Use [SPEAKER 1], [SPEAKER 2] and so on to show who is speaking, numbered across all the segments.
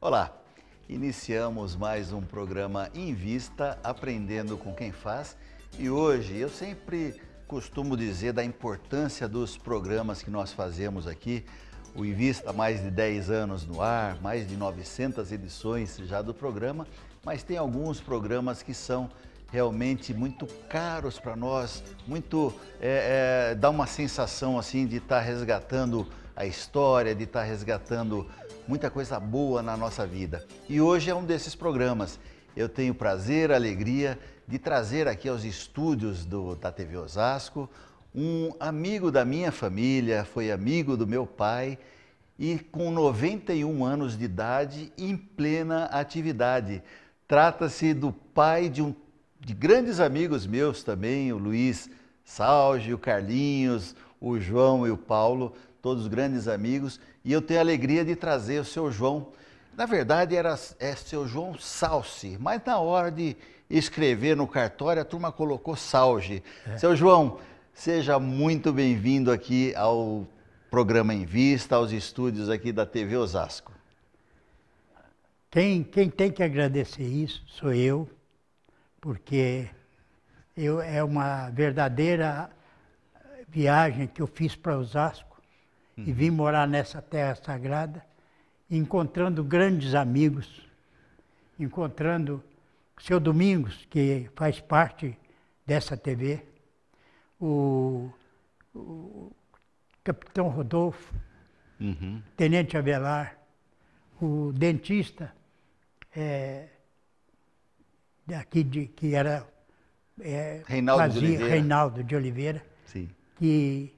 [SPEAKER 1] Olá, iniciamos mais um programa Invista, aprendendo com quem faz. E hoje eu sempre costumo dizer da importância dos programas que nós fazemos aqui. O Invista, mais de 10 anos no ar, mais de 900 edições já do programa, mas tem alguns programas que são realmente muito caros para nós, muito é, é, dá uma sensação assim de estar tá resgatando a história, de estar tá resgatando muita coisa boa na nossa vida. E hoje é um desses programas. Eu tenho prazer, alegria de trazer aqui aos estúdios do, da TV Osasco um amigo da minha família, foi amigo do meu pai e com 91 anos de idade em plena atividade. Trata-se do pai de um de grandes amigos meus também, o Luiz Salge, o Carlinhos, o João e o Paulo, todos grandes amigos, e eu tenho a alegria de trazer o seu João. Na verdade, era é seu João Salsi, mas na hora de escrever no cartório, a turma colocou Salge. É. Seu João, seja muito bem-vindo aqui ao programa Em Vista, aos estúdios aqui da TV Osasco.
[SPEAKER 2] Quem, quem tem que agradecer isso sou eu, porque eu, é uma verdadeira viagem que eu fiz para Osasco hum. e uhum. vim morar nessa terra sagrada, encontrando grandes amigos, encontrando o seu Domingos, que faz parte dessa TV, o, o Capitão Rodolfo, uhum. Tenente Avelar, o dentista. É, aqui de, que era é, Reinaldo, fazia, de Oliveira. Reinaldo de Oliveira, Sim. que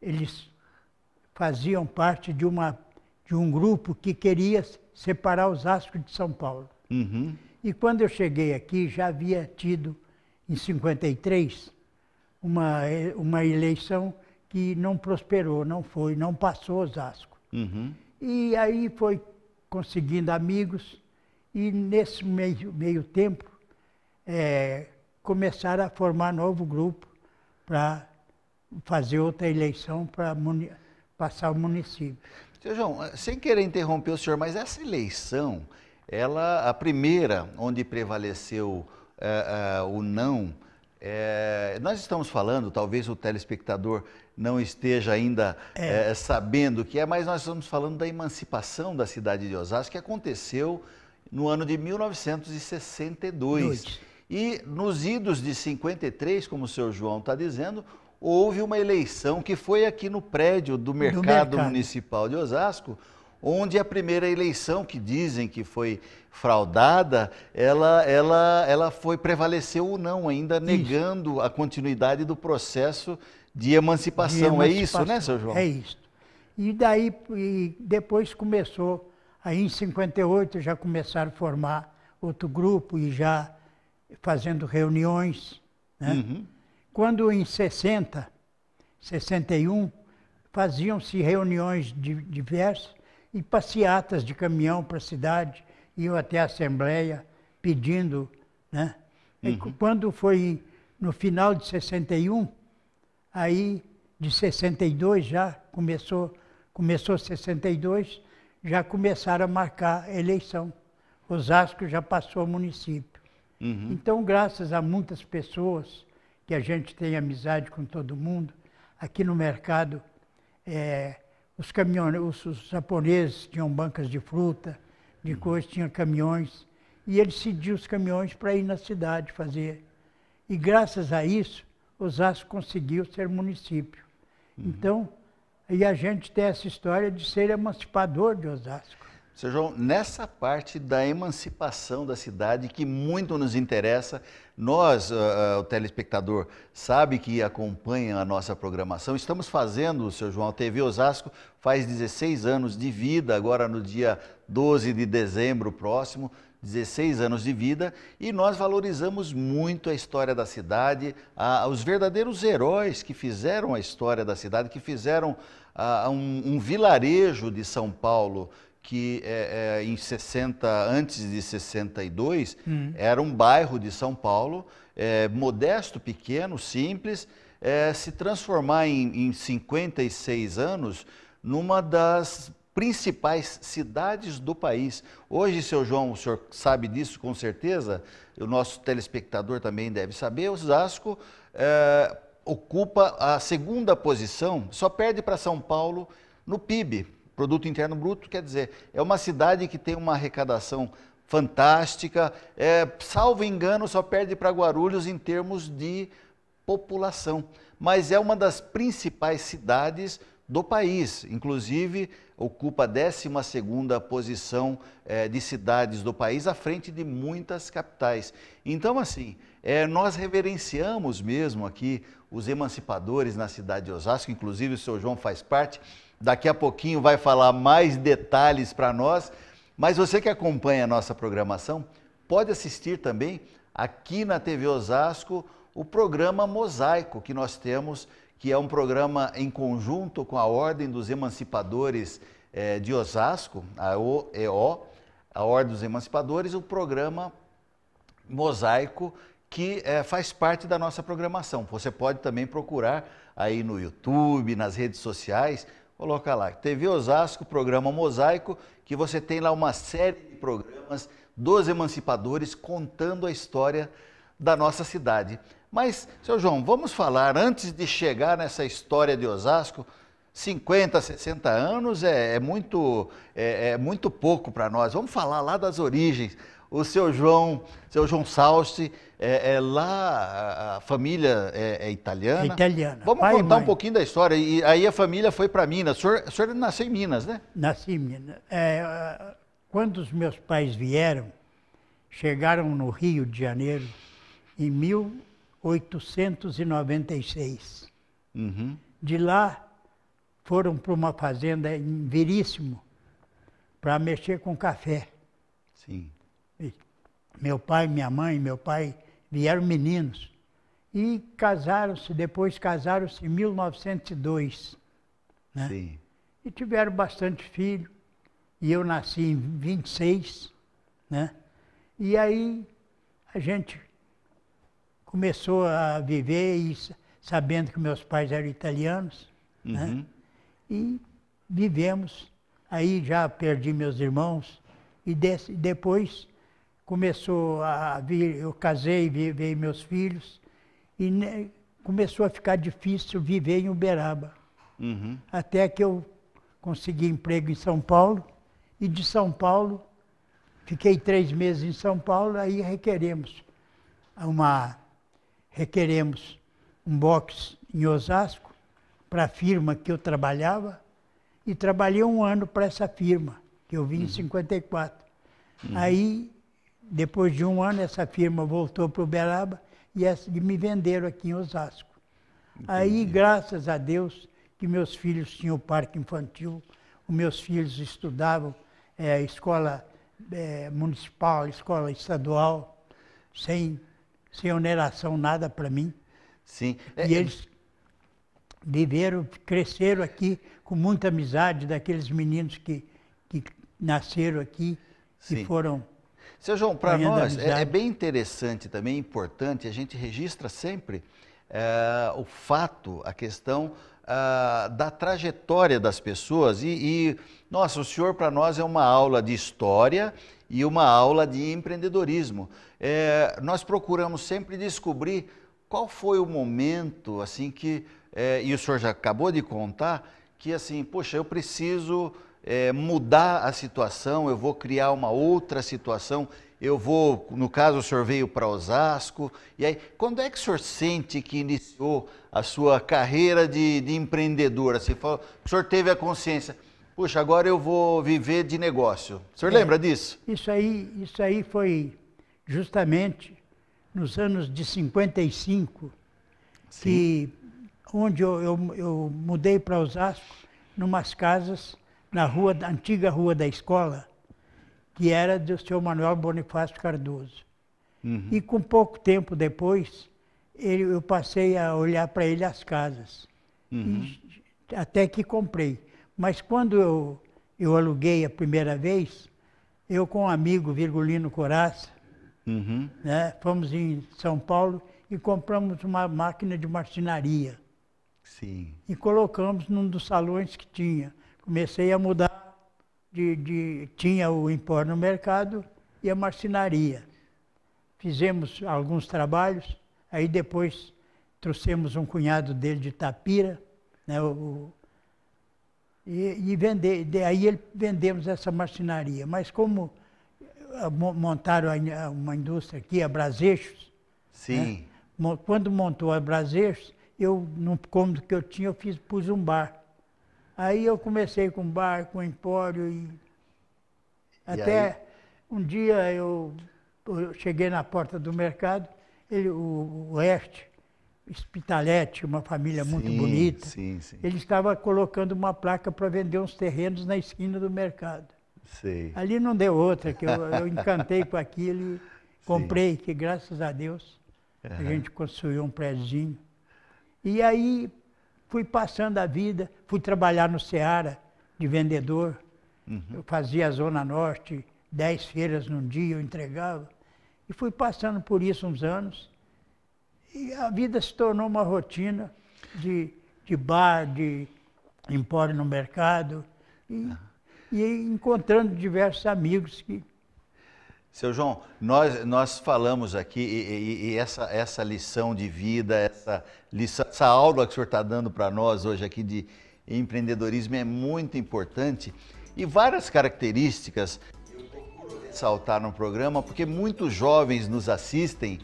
[SPEAKER 2] eles faziam parte de, uma, de um grupo que queria separar os Ascos de São Paulo. Uhum. E quando eu cheguei aqui, já havia tido, em 53, uma, é, uma eleição que não prosperou, não foi, não passou os Uhum. E aí foi conseguindo amigos, e nesse meio, meio tempo, é, começaram a formar novo grupo para fazer outra eleição para passar o município.
[SPEAKER 1] Seu João, eh, sem querer
[SPEAKER 2] interromper o senhor,
[SPEAKER 1] mas essa eleição, ela, a primeira onde prevaleceu é, é, o não, é, nós estamos falando, talvez o telespectador não esteja ainda é. sabendo o que é, mas nós estamos falando da emancipação da cidade de Osasco, que aconteceu no ano de 1962. Noite. E nos idos de 53, como o senhor João está dizendo, houve uma eleição que foi aqui no prédio do mercado, do mercado, Municipal de Osasco, onde a primeira eleição que dizem que foi fraudada, ela, ela, ela foi prevaleceu ou não, ainda isso. negando a continuidade do processo de emancipação. de emancipação. É isso, né, senhor João? É isso.
[SPEAKER 2] E daí e depois começou, aí em 58 já começaram a formar outro grupo e já fazendo reuniões. Né? Uhum. Quando em 60, 61, faziam-se reuniões de, diversas e passeatas de caminhão para a cidade, iam até a Assembleia pedindo. Né? Uhum. E quando foi no final de 61, aí de 62 já começou, começou 62, já começaram a marcar eleição. Osasco já passou o município. Uhum. Então, graças a muitas pessoas que a gente tem amizade com todo mundo, aqui no mercado, é, os caminhoneiros, os japoneses tinham bancas de fruta, de uhum. coisas, tinham caminhões, e eles cediam os caminhões para ir na cidade fazer. E graças a isso, Osasco conseguiu ser município. Uhum. Então, e a gente tem essa história de ser emancipador de Osasco.
[SPEAKER 1] Seu João, nessa parte da emancipação da cidade que muito nos interessa, nós, uh, o telespectador, sabe que acompanha a nossa programação. Estamos fazendo, seu João, a TV Osasco faz 16 anos de vida, agora no dia 12 de dezembro próximo. 16 anos de vida e nós valorizamos muito a história da cidade, a, os verdadeiros heróis que fizeram a história da cidade, que fizeram a, ah, um, um vilarejo de São Paulo, que é, é, em 60, antes de 62, hum. era um bairro de São Paulo, é, modesto, pequeno, simples, é, se transformar em, em 56 anos numa das principais cidades do país. Hoje, seu João, o senhor sabe disso com certeza, o nosso telespectador também deve saber, O Osasco é, ocupa a segunda posição, só perde para São Paulo no PIB. Produto Interno Bruto quer dizer, é uma cidade que tem uma arrecadação fantástica, é, salvo engano, só perde para Guarulhos em termos de população, mas é uma das principais cidades do país, inclusive ocupa a 12ª posição é, de cidades do país, à frente de muitas capitais. Então, assim, é, nós reverenciamos mesmo aqui os emancipadores na cidade de Osasco, inclusive o seu João faz parte, Daqui a pouquinho vai falar mais detalhes para nós. Mas você que acompanha a nossa programação, pode assistir também aqui na TV Osasco o programa Mosaico que nós temos, que é um programa em conjunto com a Ordem dos Emancipadores eh, de Osasco, a OEO, a Ordem dos Emancipadores, o programa Mosaico que eh, faz parte da nossa programação. Você pode também procurar aí no YouTube, nas redes sociais, Coloca lá. TV Osasco, programa Mosaico, que você tem lá uma série de programas dos emancipadores contando a história da nossa cidade. Mas, seu João, vamos falar, antes de chegar nessa história de Osasco, 50, 60 anos é, é muito, é, é muito pouco para nós. Vamos falar lá das origens o seu João, seu João Sausti, é, é lá a família é, é italiana. italiana. Vamos Pai contar um pouquinho da história. E aí a família foi para Minas. O senhor, o senhor, nasceu em Minas, né?
[SPEAKER 2] Nasci em Minas. É, quando os meus pais vieram, chegaram no Rio de Janeiro em 1896. Uhum. De lá foram para uma fazenda em Veríssimo para mexer com café. Sim. Meu pai, minha mãe, meu pai vieram meninos e casaram-se, depois casaram-se em 1902. Né? Sim. E tiveram bastante filho. E eu nasci em 26, né? E aí a gente começou a viver e, sabendo que meus pais eram italianos, né? uhum. né? E vivemos. Aí já perdi meus irmãos e desse, depois começou a vir, eu casei, veio meus filhos, e ne, começou a ficar difícil viver em Uberaba. Uhum. Até que eu consegui emprego em São Paulo, e de São Paulo, fiquei três meses em São Paulo, aí requeremos uma, requeremos um box em Osasco, para a firma que eu trabalhava, e trabalhei um ano para essa firma, que eu vim uhum. em 54. Uhum. Aí depois de um ano, essa firma voltou para Uberaba e me venderam aqui em Osasco. Entendi. Aí, graças a Deus, que meus filhos tinham o parque infantil, os meus filhos estudavam é, escola é, municipal, escola estadual, sem, sem oneração nada para mim. Sim. E é, é eles viveram, cresceram aqui com muita amizade daqueles meninos que, que nasceram aqui, Sim. que foram seu João, para nós é, é,
[SPEAKER 1] bem interessante também, importante, a gente registra sempre é, o fato, a questão ah, da trajetória das pessoas. E, e nossa, o senhor para nós é uma aula de história e uma aula de empreendedorismo. É, nós procuramos sempre descobrir qual foi o momento, assim que, é, e o senhor já acabou de contar, que assim, poxa, eu preciso é, mudar a situação, eu vou criar uma outra situação, eu vou, no caso, o senhor veio para Osasco. E aí, quando é que o senhor sente que iniciou a sua carreira de, de empreendedor? Assim, o senhor teve a consciência, puxa, agora eu vou viver de negócio. O senhor é, lembra disso?
[SPEAKER 2] Isso aí, isso aí foi justamente nos anos de 55, que, onde eu, eu, eu mudei para Osasco, numas casas na rua, na antiga rua da escola, que era do senhor Manuel Bonifácio Cardoso. Uhum. E com pouco tempo depois, ele, eu passei a olhar para ele as casas. Uhum. E, até que comprei. Mas quando eu, eu aluguei a primeira vez, eu com um amigo, Virgulino Coraça, uhum. né, fomos em São Paulo e compramos uma máquina de marcenaria. Sim. E colocamos num dos salões que tinha comecei a mudar. De, de, tinha o impor no mercado e a marcenaria. Fizemos alguns trabalhos, aí depois trouxemos um cunhado dele de Tapira, né, o, e, e vende, aí ele, vendemos essa marcenaria. Mas como eh, montaram uma indústria aqui, a Braseixos, Sim. Né, quando montou a Braseixos, eu, não como que eu tinha, eu fiz, pus um bar. Aí eu comecei com bar, com empório e, até um dia eu, eu, cheguei na porta do mercado, ele, o, Oeste, Spitalete, uma família sim, muito bonita, sim, sim. ele estava colocando uma placa para vender uns terrenos na esquina do mercado. Sim. Ali não deu outra, que eu, eu encantei com aquilo e comprei, que graças a Deus uhum. a gente construiu um prédio. E aí fui passando a vida, fui trabalhar no Ceará de vendedor. Uhum. Eu fazia a Zona Norte, dez feiras num dia, eu entregava. E fui passando por isso uns anos. E a vida se tornou uma rotina de, de bar, de empório no mercado. E, uhum. e encontrando diversos amigos que
[SPEAKER 1] seu João, nós, nós falamos aqui, e, e, e, essa, essa lição de vida, essa, lição, essa aula que o senhor está dando para nós hoje aqui de empreendedorismo é muito importante. E várias características eu procuro ressaltar no programa, porque muitos jovens nos assistem,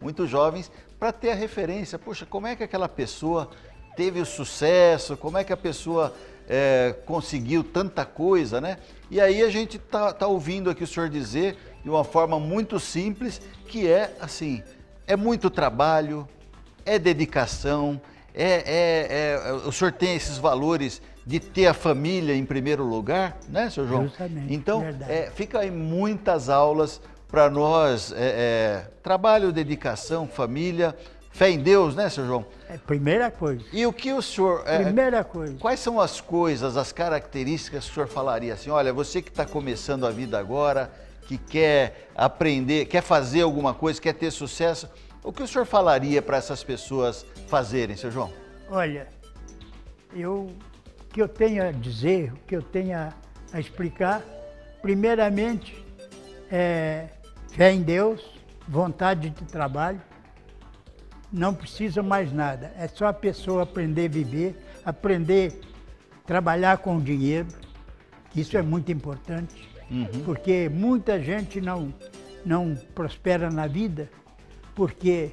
[SPEAKER 1] muitos jovens, para ter a referência. Poxa, como é que aquela pessoa teve o sucesso, como é que a pessoa é, conseguiu tanta coisa, né? E aí a gente está tá ouvindo aqui o senhor dizer de uma forma muito simples, que é assim, é muito trabalho, é dedicação, é, é, é, o senhor tem esses valores de ter a família em primeiro lugar, né, senhor João? Justamente, então, é, fica aí muitas aulas para nós, é, é, trabalho, dedicação, família, fé em Deus, né, senhor João? É primeira coisa. E o que o senhor... É, primeira coisa. Quais são as coisas, as características que o senhor falaria assim, olha, você que está começando a vida agora, que quer aprender, quer fazer alguma coisa, quer ter sucesso, o que o senhor falaria para essas pessoas fazerem, seu João?
[SPEAKER 2] Olha, eu que eu tenho a dizer, o que eu tenho a, a explicar, primeiramente é fé em Deus, vontade de trabalho, não precisa mais nada. É só a pessoa aprender a viver, aprender a trabalhar com o dinheiro, que isso é muito importante. Uhum. Porque muita gente não, não prospera na vida porque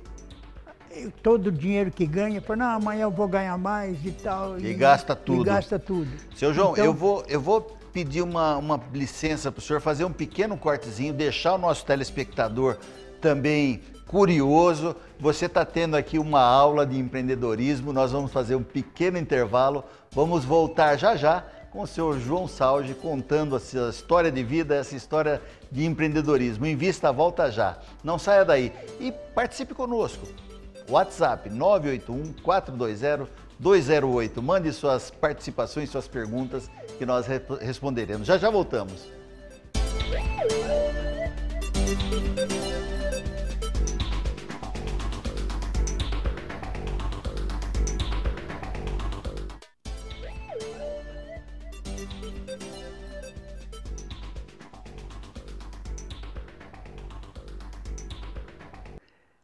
[SPEAKER 2] todo o dinheiro que ganha, fala, não, amanhã eu vou ganhar mais e tal. E, e gasta tudo. E gasta tudo. Seu João, então, eu,
[SPEAKER 1] vou, eu vou pedir uma, uma licença para o senhor fazer um pequeno cortezinho, deixar o nosso telespectador também curioso. Você está tendo aqui uma aula de empreendedorismo, nós vamos fazer um pequeno intervalo, vamos voltar já já com o senhor João Salge contando essa história de vida, essa história de empreendedorismo. Invista, volta já. Não saia daí e participe conosco. WhatsApp 981 420 208. Mande suas participações, suas perguntas que nós responderemos. Já já voltamos. Música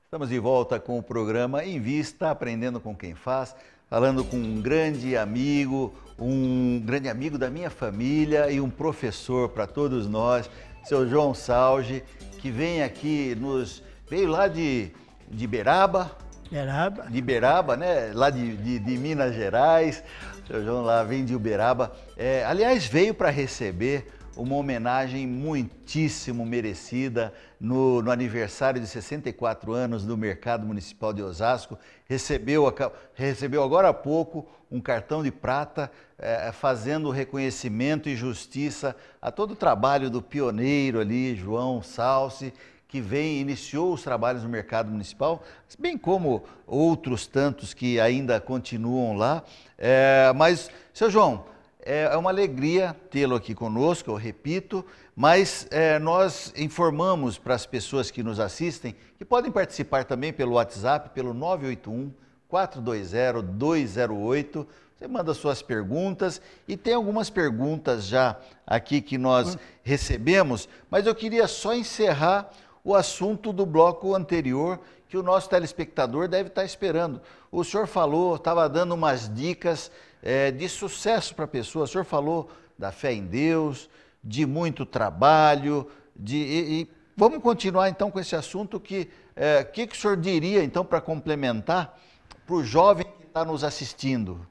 [SPEAKER 1] Estamos de volta com o programa em vista, aprendendo com quem faz, falando com um grande amigo, um grande amigo da minha família e um professor para todos nós, seu João Salge, que vem aqui nos veio lá de de Beraba, Beraba. De Beraba, né? Lá de, de, de Minas Gerais. Seu João lá vem de Uberaba. É, aliás, veio para receber uma homenagem muitíssimo merecida no, no, aniversário de 64 anos do Mercado Municipal de Osasco. Recebeu, recebeu agora há pouco um cartão de prata, eh, fazendo reconhecimento e justiça a todo o trabalho do pioneiro ali, João Salsi, que vem iniciou os trabalhos no mercado municipal, bem como outros tantos que ainda continuam lá. É, mas, seu João, é, é uma alegria tê-lo aqui conosco, eu repito, mas é, nós informamos para as pessoas que nos assistem que podem participar também pelo WhatsApp, pelo 981 420 208. Você manda suas perguntas e tem algumas perguntas já aqui que nós hum. recebemos, mas eu queria só encerrar o assunto do bloco anterior que o nosso telespectador deve estar esperando. O senhor falou, estava dando umas dicas é, de sucesso para a pessoa. O senhor falou da fé em Deus, de muito trabalho, de, e, e vamos continuar então com esse assunto que é, que, que o senhor diria então para complementar para o jovem que está nos assistindo?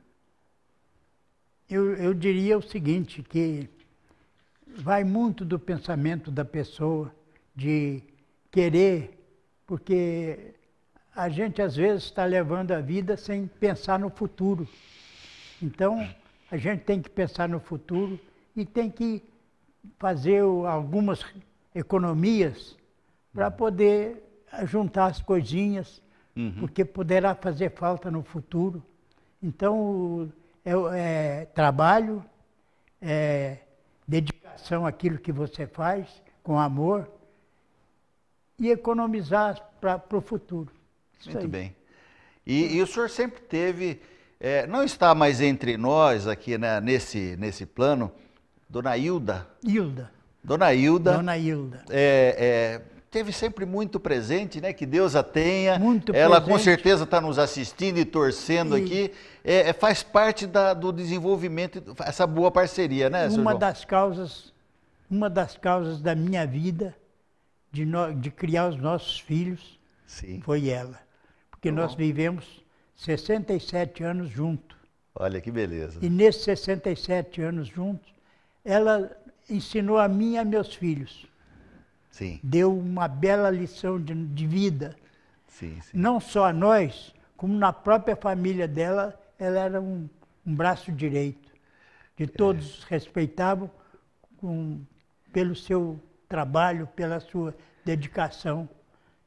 [SPEAKER 2] Eu, eu diria o seguinte, que vai muito do pensamento da pessoa de querer, porque a gente às vezes está levando a vida sem pensar no futuro. Então, a gente tem que pensar no futuro e tem que fazer algumas economias para uhum. poder juntar as coisinhas, uhum. porque poderá fazer falta no futuro. Então, é, é trabalho, é dedicação àquilo que você faz, com amor, e economizar para o futuro. Isso Muito aí.
[SPEAKER 1] bem. E, e o senhor sempre teve é, não está mais entre nós aqui né, nesse, nesse plano, Dona Hilda. Hilda. Dona Hilda.
[SPEAKER 2] Dona Hilda.
[SPEAKER 1] É, é, teve sempre muito presente, né? Que Deus a tenha. Muito Ela presente. com certeza está nos assistindo e torcendo e... aqui. É, é, faz parte da, do desenvolvimento, essa boa parceria, né, Uma
[SPEAKER 2] das causas, uma das causas da minha vida de, no, de criar os nossos filhos Sim. foi ela. Porque Bom. nós vivemos 67 anos junto. Olha que beleza. E nesses 67 anos juntos, ela ensinou a mim e a meus filhos. Sim. Deu uma bela lição de, de vida. Sim, sim. Não só a nós, como na própria família dela, ela era um, um braço direito. De é. todos é. respeitavam com, pelo seu trabalho, pela sua dedicação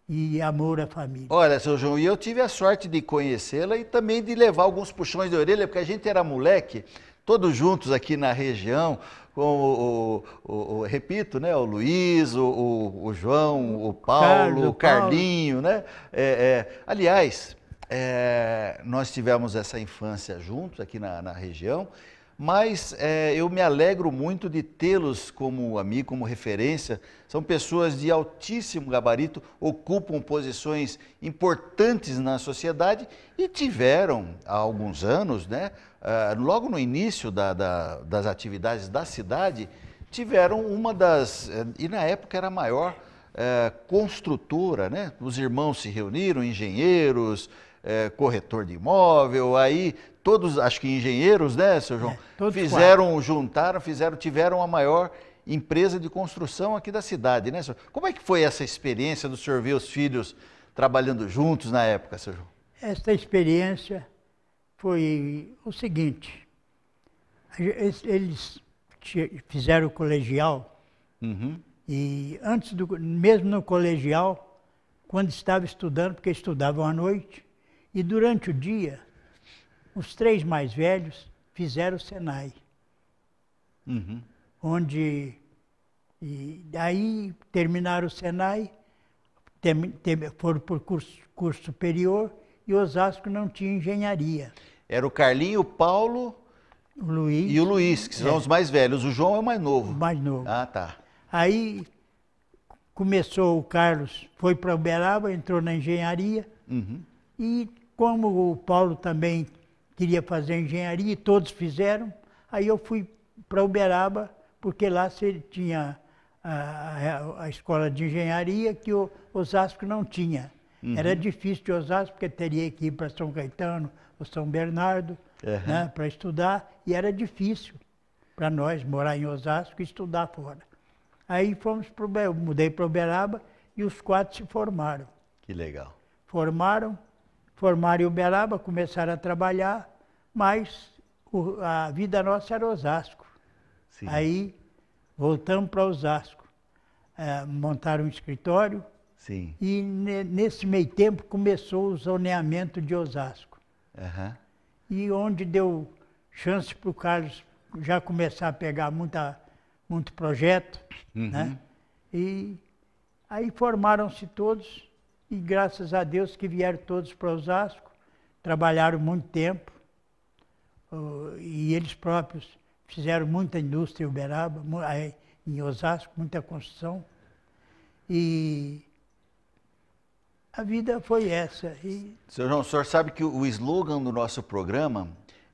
[SPEAKER 2] e amor à família.
[SPEAKER 1] Olha, seu João, e eu tive a sorte de conhecê-la e também de levar alguns puxões de orelha, porque a gente era moleque, todos juntos aqui na região, com o, o, o repito, né, o Luiz, o, o João, o Paulo, Carlos, o Carlinho, Paulo. né? É, é, aliás, é, nós tivemos essa infância juntos aqui na, na região mas é, eu me alegro muito de tê-los como amigo, como referência. São pessoas de altíssimo gabarito, ocupam posições importantes na sociedade e tiveram, há alguns anos, né, uh, logo no início da, da, das atividades da cidade, tiveram uma das, é, e na época era a maior, uh, construtora. Né? Os irmãos se reuniram, engenheiros, é, corretor de imóvel, aí todos, acho que engenheiros, né, seu João? É, fizeram, quatro. juntaram, fizeram, tiveram a maior empresa de construção aqui da cidade, né, senhor? Como é que foi essa experiência do senhor ver os filhos trabalhando juntos na época, seu João?
[SPEAKER 2] Essa experiência foi o seguinte, eles fizeram o colegial uhum. e antes do, mesmo no colegial, quando estava estudando, porque estudavam à noite, e durante o dia, os três mais velhos fizeram o Senai. Uhum. Onde. E aí terminaram o Senai, tem, tem, foram por curso, curso superior e Osasco não tinha engenharia. Era o Carlinho, o Paulo o Luiz, e o Luiz, que são é. os mais velhos. O João é o mais novo. O mais novo. Ah, tá. Aí começou o Carlos, foi para Uberaba, entrou na engenharia uhum. e como o Paulo também queria fazer engenharia e todos fizeram, aí eu fui para Uberaba, porque lá se tinha a, a, a, escola de engenharia que o Osasco não tinha. Uhum. Era difícil de Osasco, porque teria que ir para São Caetano ou São Bernardo uhum. né, para estudar, e era difícil para nós morar em Osasco e estudar fora. Aí fomos para mudei para Uberaba e os quatro se formaram. Que legal. Formaram formaram Uberaba, começaram a trabalhar, mas o, a vida nossa era Osasco. Sim. Aí voltamos para Osasco. É, montaram um escritório Sim. e ne, nesse meio tempo começou o zoneamento de Osasco. Uhum. E onde deu chance para o Carlos já começar a pegar muita, muito projeto, né? uhum. né? E aí formaram-se todos e graças a Deus que vieram todos para Osasco, trabalharam muito tempo, e eles próprios fizeram muita indústria em Uberaba, em Osasco, muita construção. E a vida foi essa. E...
[SPEAKER 1] senhor João, o senhor sabe que o slogan do nosso programa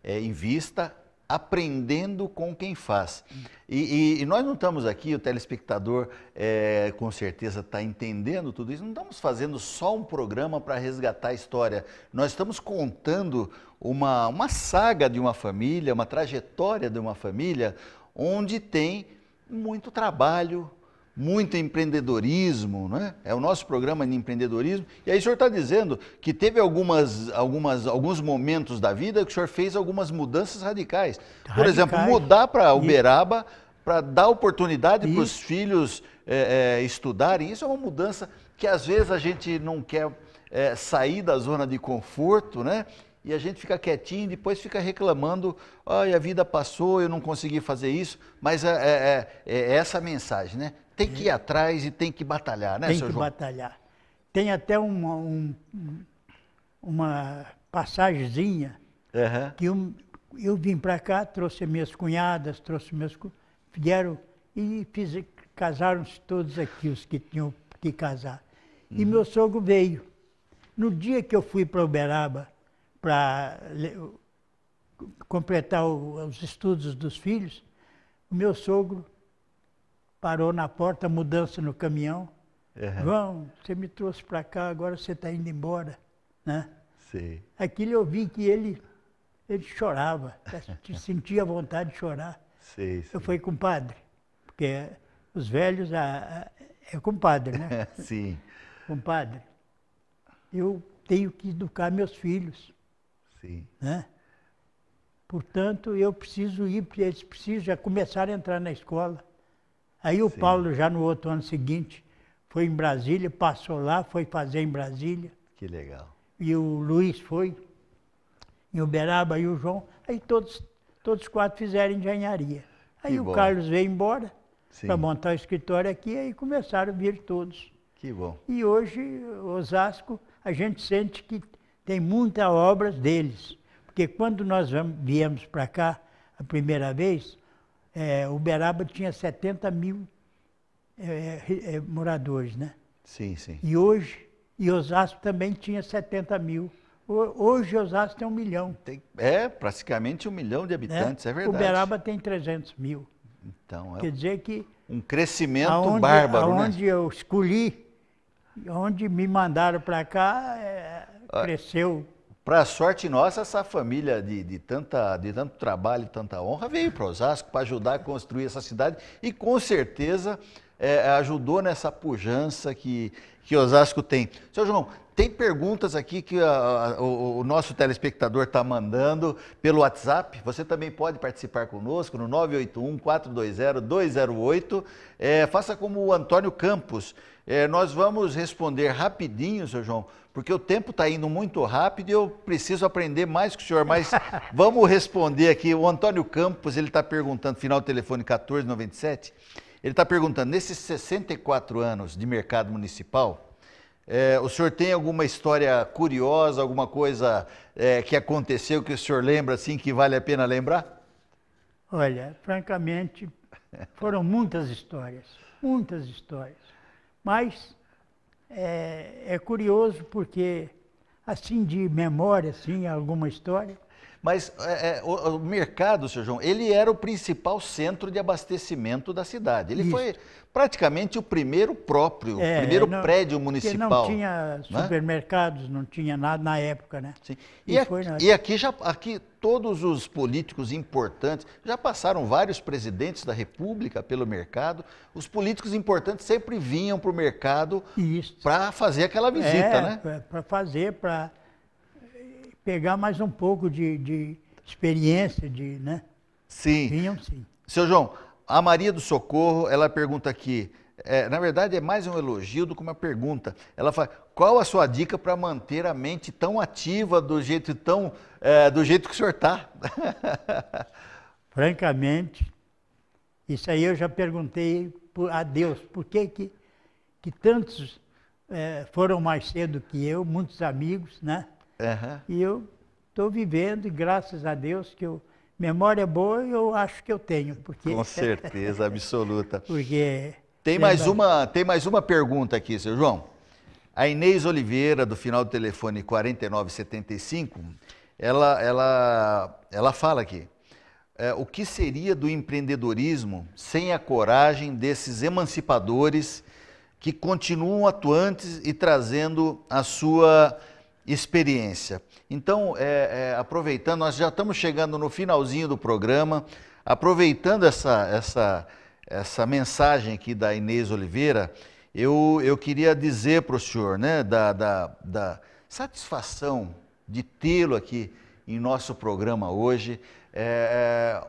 [SPEAKER 1] é Invista aprendendo com quem faz. E, e, e, nós não estamos aqui, o telespectador é, com certeza está entendendo tudo isso, não estamos fazendo só um programa para resgatar a história. Nós estamos contando uma, uma saga de uma família, uma trajetória de uma família, onde tem muito trabalho, muito empreendedorismo, né? é o nosso programa de empreendedorismo. E aí o senhor está dizendo que teve algumas, algumas, alguns momentos da vida que o senhor fez algumas mudanças radicais. radicais. Por exemplo, mudar para Uberaba para dar oportunidade para os filhos é, é, estudarem. Isso é uma mudança que às vezes a gente não quer é, sair da zona de conforto, né? E a gente fica quietinho e depois fica reclamando, ai, a vida passou, eu não consegui fazer isso. Mas é, é, é, é essa a mensagem, né? tem que ir hum. atrás e tem que batalhar, né, tem seu João? Tem que
[SPEAKER 2] batalhar. Tem até uma, um, uma passagemzinha uhum. que eu, eu vim para cá, trouxe minhas cunhadas, trouxe meus vieram e fiz, casaram-se todos aqui os que tinham que casar. Uhum. E meu sogro veio. No dia que eu fui para Uberaba para completar o, os estudos dos filhos, o meu sogro parou na porta, mudança no caminhão. Uhum. João, você me trouxe para cá, agora você está indo embora. Né? Sim. Aquilo eu vi que ele, ele chorava, sentia vontade de chorar. Sim, sim. Eu fui compadre, porque é, os velhos a, a, é compadre, né? sim. Compadre, eu tenho que educar meus filhos. Sim. Né? Portanto, eu preciso ir, eles precisam já começar a entrar na escola. Aí o Sim. Paulo, já no outro ano seguinte, foi em Brasília, passou lá, foi fazer em Brasília. Que legal. E o Luiz foi em Uberaba e o João. Aí todos, todos quatro fizeram engenharia. Aí que o bom. Carlos veio embora para montar o escritório aqui, aí começaram a vir todos. Que bom. E hoje, Osasco, a gente sente que tem muita obra deles. Porque quando nós viemos para cá a primeira vez, é, Uberaba tinha 70 mil é, é, moradores, né? Sim, sim. E hoje, e Osasco também tinha 70 mil. Hoje Osasco tem um milhão. Tem,
[SPEAKER 1] é, praticamente um milhão de né? habitantes, é, é verdade. Uberaba
[SPEAKER 2] tem 300 mil. Então, é Quer dizer que...
[SPEAKER 1] Um crescimento aonde, bárbaro, né? aonde
[SPEAKER 2] né? eu escolhi, onde me mandaram para cá, é,
[SPEAKER 1] ah, cresceu para a sorte nossa, essa família de, de, tanta, de tanto trabalho e tanta honra veio para Osasco para ajudar a construir essa cidade e com certeza é, ajudou nessa pujança que, que Osasco tem. Seu João, tem perguntas aqui que a, ah, a, ah, o, o, nosso telespectador está mandando pelo WhatsApp. Você também pode participar conosco no 981 420 208. É, faça como o Antônio Campos é, nós vamos responder rapidinho, seu João, porque o tempo está indo muito rápido e eu preciso aprender mais com o senhor, mas vamos responder aqui. O Antônio Campos, ele está perguntando, final do telefone 1497, ele está perguntando, nesses 64 anos de mercado municipal, é, o senhor tem alguma história curiosa, alguma coisa é, que aconteceu que o senhor lembra assim que vale a pena lembrar?
[SPEAKER 2] Olha, francamente, foram muitas histórias, muitas histórias. Mas é, é curioso porque, assim, de memória, assim, alguma história,
[SPEAKER 1] mas é,
[SPEAKER 2] é, o, o, mercado,
[SPEAKER 1] Sr. João, ele era o principal centro de abastecimento da cidade. Ele Isso. foi praticamente o primeiro próprio, é, primeiro não, prédio municipal. Não tinha né?
[SPEAKER 2] supermercados, não tinha nada na época, né? Sim. E, e, aqui,
[SPEAKER 1] na... e aqui, já, aqui todos os políticos importantes, já passaram vários presidentes da República pelo mercado, os políticos importantes sempre vinham para o mercado para fazer aquela visita, é,
[SPEAKER 2] né? Para fazer, para pegar mais um pouco de, de experiência, de, né?
[SPEAKER 1] Sim. Vinham sim. Seu João, a Maria do Socorro, ela pergunta aqui, é, na verdade é mais um elogio do que uma pergunta. Ela fala, qual a sua dica para manter a mente tão ativa do jeito tão, é, do jeito que o senhor está?
[SPEAKER 2] Francamente, isso aí eu já perguntei a Deus, por que que, que tantos é, foram mais cedo que eu, muitos amigos, né? Uhum. E eu estou vivendo, e graças a Deus que eu. Memória boa eu acho que eu tenho. Porque... Com certeza,
[SPEAKER 1] absoluta. porque. Tem é mais, uma, tem mais uma pergunta aqui, seu João. A Inês Oliveira, do final do telefone 4975, ela, ela, ela fala aqui. É, o que seria do empreendedorismo sem a coragem desses emancipadores que continuam atuantes e trazendo a sua experiência. Então, é, é, aproveitando, nós já estamos chegando no finalzinho do programa, aproveitando essa, essa, essa mensagem aqui da Inês Oliveira, eu, eu queria dizer para o senhor, né, da, da, da satisfação de tê-lo aqui em nosso programa hoje, é, é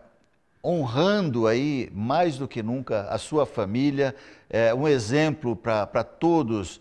[SPEAKER 1] honrando aí mais do que nunca a sua família, é, um exemplo para todos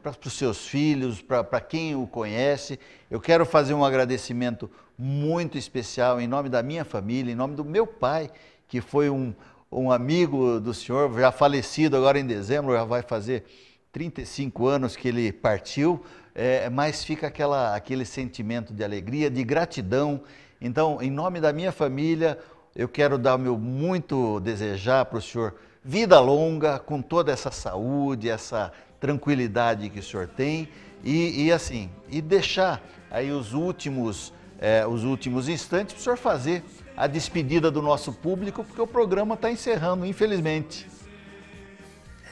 [SPEAKER 1] para os seus filhos, para quem o conhece. Eu quero fazer um agradecimento muito especial em nome da minha família, em nome do meu pai, que foi um, um amigo do senhor, já falecido agora em dezembro, já vai fazer 35 anos que ele partiu, é, mas fica aquela, aquele sentimento de alegria, de gratidão. Então, em nome da minha família, eu quero dar o meu muito desejar para o senhor vida longa, com toda essa saúde, essa tranquilidade que o senhor tem e, e assim, e deixar aí os últimos, é, os últimos instantes para o senhor fazer a despedida do nosso público, porque o programa está encerrando, infelizmente.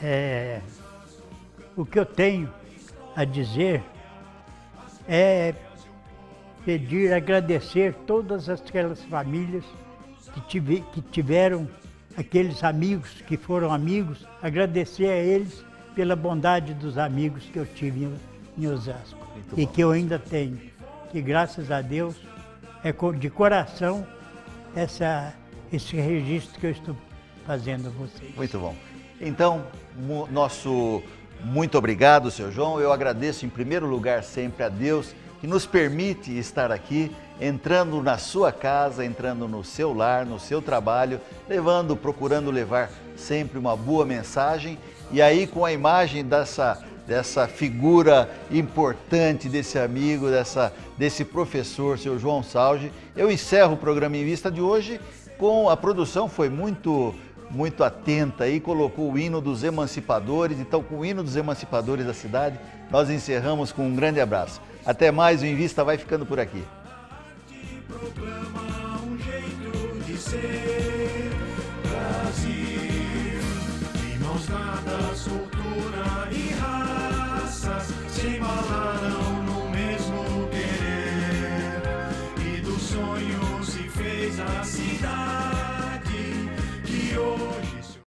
[SPEAKER 2] É, o que eu tenho a dizer é pedir, agradecer todas aquelas famílias que, tive, que tiveram aqueles amigos que foram amigos, agradecer a eles pela bondade dos amigos que eu tive em Osasco Muito e bom. que eu ainda tenho. Que graças a Deus é de coração essa, esse registro que eu estou fazendo a vocês. Muito bom. Então,
[SPEAKER 1] nosso muito obrigado, seu João. Eu agradeço em primeiro lugar sempre a Deus que nos permite estar aqui, entrando na sua casa, entrando no seu lar, no seu trabalho, levando, procurando levar sempre uma boa mensagem. E aí, com a imagem dessa, dessa figura importante, desse amigo, dessa, desse professor, seu João Salge, eu encerro o programa em vista de hoje com a produção, foi muito muito atenta aí, colocou o hino dos emancipadores. Então, com o hino dos emancipadores da cidade, nós encerramos com um grande abraço. Até mais, o Invista vai ficando por aqui.
[SPEAKER 2] Brasil, mãos dadas, cultura e raças, sem malandro.